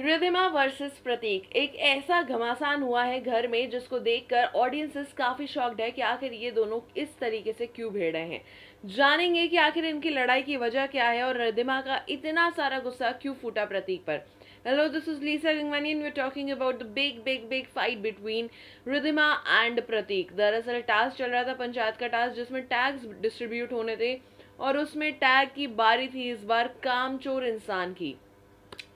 Ridhima versus प्रतीक एक ऐसा घमासान हुआ है घर में जिसको देखकर ऑडियंसेस काफ़ी शॉक्ड है कि आखिर ये दोनों इस तरीके से क्यों भिड़ रहे हैं जानेंगे कि आखिर इनकी लड़ाई की वजह क्या है और रिदिमा का इतना सारा गुस्सा क्यों फूटा प्रतीक पर hello this is Lisa Gangwani and we talking about the big big big fight between Ridhima and Prateek दरअसल टास्क चल रहा था पंचायत का टास्क जिसमें टैग्स डिस्ट्रीब्यूट होने थे और उसमें टैग की बारी थी इस बार कामचोर इंसान की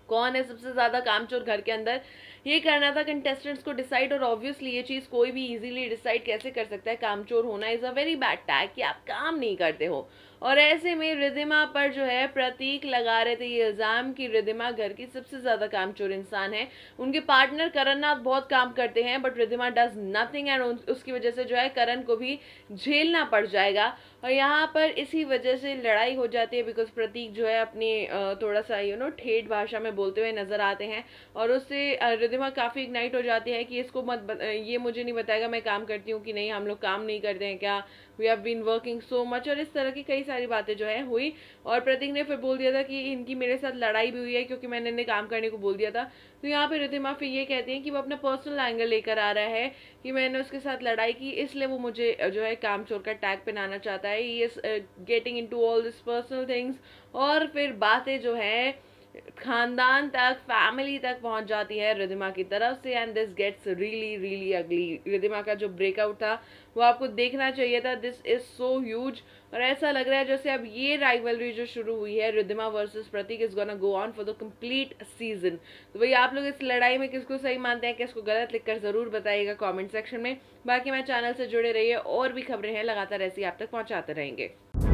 कौन है सबसे ज़्यादा कामचोर घर के अंदर ये करना था कंटेस्टेंट्स को डिसाइड और ऑब्वियसली ये चीज़ कोई भी इजीली डिसाइड कैसे कर सकता है कामचोर होना is a very bad tag कि आप काम नहीं करते हो और ऐसे में रिदिमा पर जो है प्रतीक लगा रहे थे ये इल्ज़ाम कि रिदिमा घर की सबसे ज़्यादा कामचोर इंसान है उनके पार्टनर करण नाथ बहुत काम करते हैं but Ridhima does nothing and उसकी वजह से जो है करण को भी झेलना पड़ जाएगा और यहाँ पर इसी वजह से लड़ाई हो जाती है बिकॉज प्रतीक जो है अपनी थोड़ा सा यू नो ठेठ भाषा में बोलते हुए नज़र आते हैं और उससे रिधिमा काफ़ी इग्नाइट हो जाती है कि इसको मत ये मुझे नहीं बताएगा मैं काम करती हूँ कि नहीं हम लोग काम नहीं करते हैं क्या we have been working so much और इस तरह की कई सारी बातें जो है हुई और प्रतीक ने फिर बोल दिया था कि इनकी मेरे साथ लड़ाई भी हुई है क्योंकि मैंने इन्हें काम करने को बोल दिया था तो यहाँ पर रिधिमा फिर ये कहती है कि वो अपना पर्सनल एंगल लेकर आ रहा है कि मैंने उसके साथ लड़ाई की इसलिए वो मुझे जो है काम छोड़कर टैग पहनाना चाहता है ये getting into all this personal things और फिर बातें जो है खानदान तक फैमिली तक पहुंच जाती है रिधिमा की तरफ से and this gets really really ugly Ridhima का जो ब्रेकआउट था वो आपको देखना चाहिए था दिस इज़ सो ह्यूज और ऐसा लग रहा है जैसे अब ये राइवलरी जो शुरू हुई है Ridhima versus Prateek is gonna go on for the complete season तो भाई आप लोग इस लड़ाई में किसको सही मानते हैं किसको गलत लिखकर ज़रूर बताइएगा कॉमेंट सेक्शन में बाकी मैं चैनल से जुड़े रहिए और भी खबरें हैं लगातार ऐसी आप तक पहुँचाते रहेंगे